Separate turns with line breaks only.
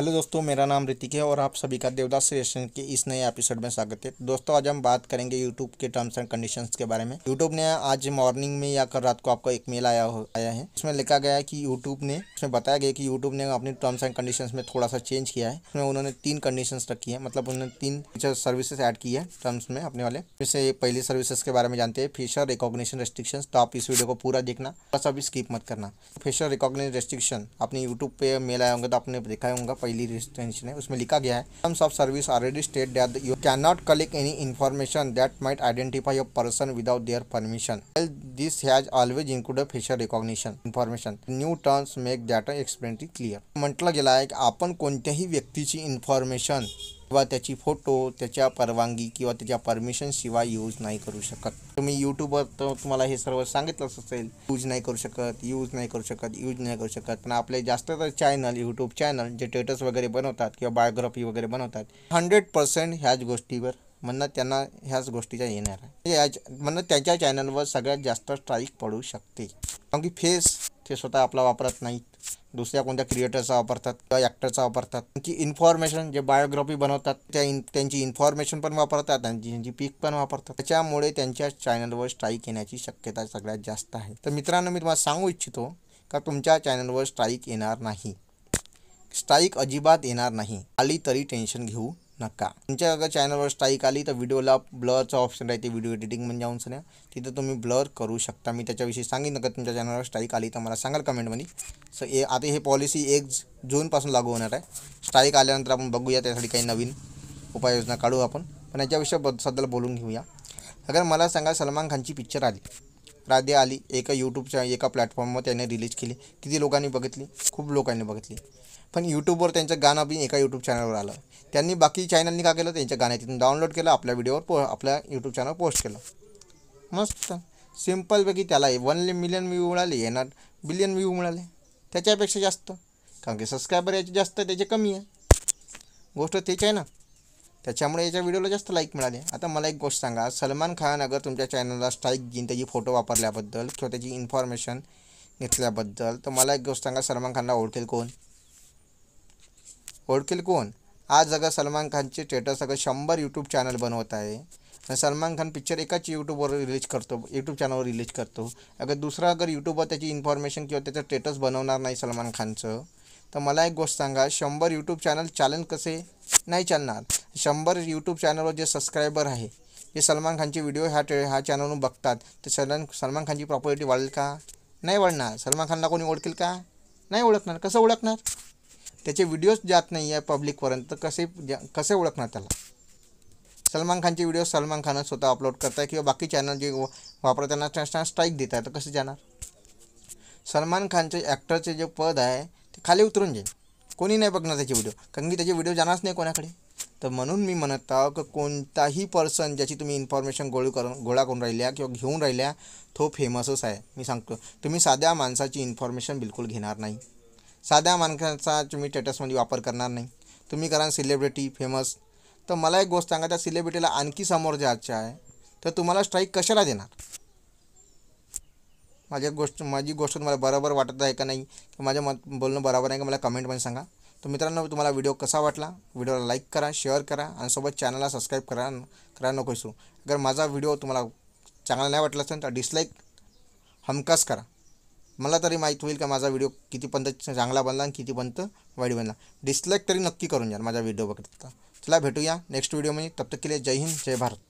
hello दोस्तों मेरा नाम ऋतिक है और आप सभी का देवदास क्रिएशन के इस नए एपिसोड में स्वागत है दोस्तों आज हम बात करेंगे यूट्यूब के टर्म्स एंड कंडीशंस के बारे में यूट्यूब ने आज मॉर्निंग में या कल रात को आपका एक मेल आया हो आया है इसमें लिखा गया है कि यूट्यूब ने उसमें बताया गया कि यूट्यूब ने अपने टर्म्स एंड कंडीशन में थोड़ा सा चेंज किया है उसमें उन्होंने तीन कंडीशन रखी है मतलब उन्होंने तीन फीचर सर्विसेज एड की है टर्म्स में अपने वाले जैसे पहली सर्विसेज के बारे में जानते हैं फेशर रिकॉग्निशन रेस्ट्रिक्शन तो आप इस वीडियो को पूरा देखना बस अभी स्किप मत करना फेशर रिकॉग्निशन रेस्ट्रिक्शन अपने यूट्यूब पे मेल आया होंगे तो आपने देखा होगा पहली रिस्ट्रेंशन है उसमें लिखा गया है terms of service already state that you can not collect any information that might identify a person without their permission well this has always include facial recognition information new terms make that explain clear म्हटलं गेला आहे की आपण कोणत्याही व्यक्तीची information किंवा त्याची photo त्याच्या परवानगी किंवा त्याच्या परमिशनशिवाय यूज नाही करू शकत तुम्ही यूट्यूबवर तर तुम्हाला हे सर्व सांगितलंच असेल यूज नाही करू शकत यूज नाही करू शकत यूज नाही करू शकत पण आपले जास्त तर चॅनल यूट्यूब चॅनल जे टेटस वगैरे बनवतात किंवा बायोग्राफी वगैरे बनवतात हंड्रेड पर्सेंट ह्याच गोष्टीवर म्हणणं त्यांना ह्याच गोष्टीच्या येणार आहे म्हणजे या म्हणणं त्यांच्या चॅनलवर सगळ्यात जास्त स्ट्राईक पडू शकते कारण की फेस ते स्वतः आपला वापरत नाहीत दुसऱ्या कोणत्या क्रिएटरचा वापरतात किंवा ॲक्टरचा वापरतात त्यांची इन्फॉर्मेशन जे बायोग्राफी बनवतात त्या इन त्यांची इन्फॉर्मेशन पण वापरतात त्यांची त्यांची पीक पण वापरतात त्याच्यामुळे त्यांच्या चॅनलवर स्ट्राईक येण्याची शक्यता सगळ्यात जास्त आहे तर मित्रांनो मी तुम्हाला सांगू इच्छितो का तुमच्या चॅनलवर स्ट्राईक येणार नाही स्ट्राईक अजिबात येणार नाही आली तरी टेन्शन घेऊ नका तुमच्या अगर चॅनलवर स्ट्राईक आली तर व्हिडिओला ब्लरचा ऑप्शन राहते व्हिडिओ एडिटिंग म्हणजे जाऊन तिथं तुम्ही ब्लर करू शकता मी त्याच्याविषयी सांगितलं नका तुमच्या चॅनलवर स्ट्राईक आली तर मला सांगाल कमेंटमध्ये सो ए आता हे पॉलिसी एक जूनपासून लागू होणार आहे स्ट्राईक आल्यानंतर आपण बघूया त्यासाठी काही नवीन उपाययोजना काढू आपण पण याच्याविषयी सध्याला बोलून घेऊया अगर मला सांगा सलमान खानची पिक्चर आली राधे आली एका यूट्यूबच्या एका प्लॅटफॉर्मवर त्यांनी रिलीज केली किती लोकांनी बघितली खूप लोकांनी बघितली पण यूट्यूबवर त्यांचं गाणं बी एका यूट्यूब चॅनलवर आलं त्यांनी बाकी चॅनलनी का केलं त्यांच्या गाण्यातून डाउनलोड केलं आपल्या व्हिडिओवर पो आपल्या यूट्यूब चॅनल पोस्ट केलं मस्त सिम्पलपैकी त्याला वन मिलियन व्ह्यू मिळाले येणार बिलियन व्ह्यू मिळाले त्याच्यापेक्षा जास्त कारण की सबस्क्रायबर याचे जास्त त्याचे कमी आहे गोष्ट त्याची आहे ना त्याच्यामुळे याच्या व्हिडिओला जास्त लाईक मिळाले आता मला एक गोष्ट सांगा सलमान खान अगर तुमच्या चॅनलला स्ट्राईक घेईन त्याची फोटो वापरल्याबद्दल किंवा त्याची इन्फॉर्मेशन घेतल्याबद्दल तर मला एक गोष्ट सांगा सलमान खानला ओळखेल कोण ओळखेल कोण आज अगं सलमान खानचे स्टेटस अगं शंभर यूट्यूब चॅनल बनवत आहे सलमान खान पिक्चर एकाच यूट्यूबवर रिलीज करतो यूट्यूब चॅनलवर रिलीज करतो अगर दुसरा अगर यूट्यूबवर त्याची इन्फॉर्मेशन किंवा त्याचं स्टेटस बनवणार नाही सलमान खानचं तर मला एक गोष्ट सांगा शंभर यूट्यूब चॅनल चालन कसे नाही चालणार शंभर यूट्यूब चॅनलवर जे सबस्क्रायबर आहे जे सलमान खानचे व्हिडिओ ह्या टे ह्या चॅनलवरून बघतात तर सलमान सलमान खानची प्रॉपर्टी वाढेल का नाही वाढणार सलमान खानला कोणी ओळखेल का नाही ओळखणार कसं ओळखणार त्याचे व्हिडिओज जात नाही आहे पब्लिकपर्यंत कसे कसे ओळखणार त्याला सलमान खानचे व्हिडिओ सलमान खानच स्वतः अपलोड करताय किंवा बाकी चॅनल जे वापरताना त्यांना स्ट्राईक देत आहे तर कसे जाणार सलमान खानचे ॲक्टरचे जे पद आहे ते खाली उतरून जाईल कोणी नाही बघणार त्याचे व्हिडिओ कारण की त्याचे व्हिडिओ जाणारच नाही कोणाकडे तर म्हणून मी म्हणत आहो की कोणताही पर्सन ज्याची तुम्ही इन्फॉर्मेशन गोळी करून गोळा करून राहिल्या किंवा घेऊन राहिल्या तो फेमसच आहे मी सांगतो तुम्ही साध्या माणसाची इन्फॉर्मेशन बिलकुल घेणार नाही साध्या माणसाचा तुम्ही स्टेटसमध्ये वापर करणार नाही तुम्ही करा सेलिब्रिटी फेमस तर मला एक गोष्ट सांगा त्या सेलिब्रिटीला आणखी समोर जायचं आहे तर तुम्हाला स्ट्राईक कशाला देणार माझ्या गोष्ट माझी गोष्ट तुम्हाला बरोबर वाटत आहे का नाही माझ्या मत बोलणं बरोबर आहे का मला कमेंटमध्ये सांगा तर मित्रांनो तुम्हाला व्हिडिओ कसा वाटला व्हिडिओला लाईक करा शेअर करा आणि सोबत चॅनलला सबस्क्राईब करा करा नको विसरू अगर माझा व्हिडिओ तुम्हाला चांगला नाही वाटला असेल तर डिसलाईक हमकास करा मला तरी माहीत होईल का माझा व्हिडिओ कितीपर्यंत चांगला बनला आणि कितीपर्यंत वाईट बनला डिसलाईक तरी नक्की करून जा माझा व्हिडिओ बघितला चला भेटूया नेक्स्ट व्हिडिओमध्ये तब तक केले जय हिंद जय भारत